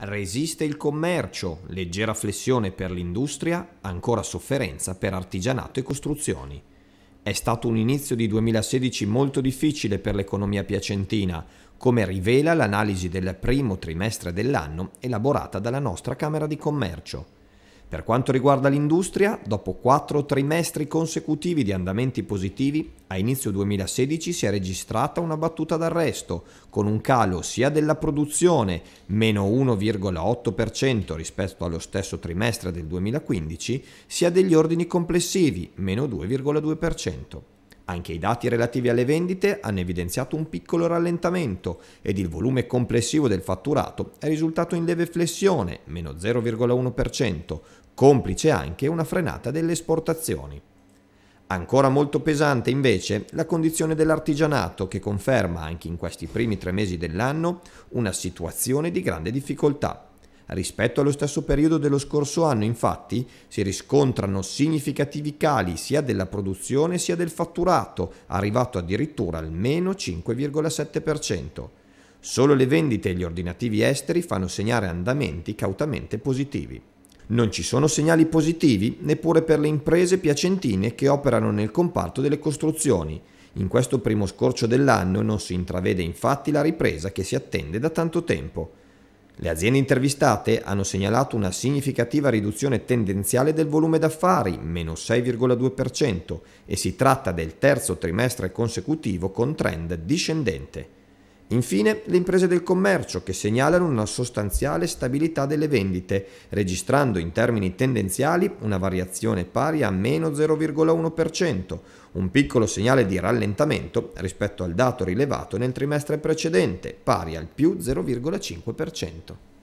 Resiste il commercio, leggera flessione per l'industria, ancora sofferenza per artigianato e costruzioni. È stato un inizio di 2016 molto difficile per l'economia piacentina, come rivela l'analisi del primo trimestre dell'anno elaborata dalla nostra Camera di Commercio. Per quanto riguarda l'industria, dopo quattro trimestri consecutivi di andamenti positivi, a inizio 2016 si è registrata una battuta d'arresto, con un calo sia della produzione, meno 1,8% rispetto allo stesso trimestre del 2015, sia degli ordini complessivi, meno 2,2%. Anche i dati relativi alle vendite hanno evidenziato un piccolo rallentamento ed il volume complessivo del fatturato è risultato in leve flessione, meno 0,1%, complice anche una frenata delle esportazioni. Ancora molto pesante invece la condizione dell'artigianato che conferma anche in questi primi tre mesi dell'anno una situazione di grande difficoltà Rispetto allo stesso periodo dello scorso anno, infatti, si riscontrano significativi cali sia della produzione sia del fatturato, arrivato addirittura al meno 5,7%. Solo le vendite e gli ordinativi esteri fanno segnare andamenti cautamente positivi. Non ci sono segnali positivi neppure per le imprese piacentine che operano nel comparto delle costruzioni. In questo primo scorcio dell'anno non si intravede infatti la ripresa che si attende da tanto tempo. Le aziende intervistate hanno segnalato una significativa riduzione tendenziale del volume d'affari, meno 6,2%, e si tratta del terzo trimestre consecutivo con trend discendente. Infine le imprese del commercio che segnalano una sostanziale stabilità delle vendite, registrando in termini tendenziali una variazione pari a meno 0,1%, un piccolo segnale di rallentamento rispetto al dato rilevato nel trimestre precedente, pari al più 0,5%.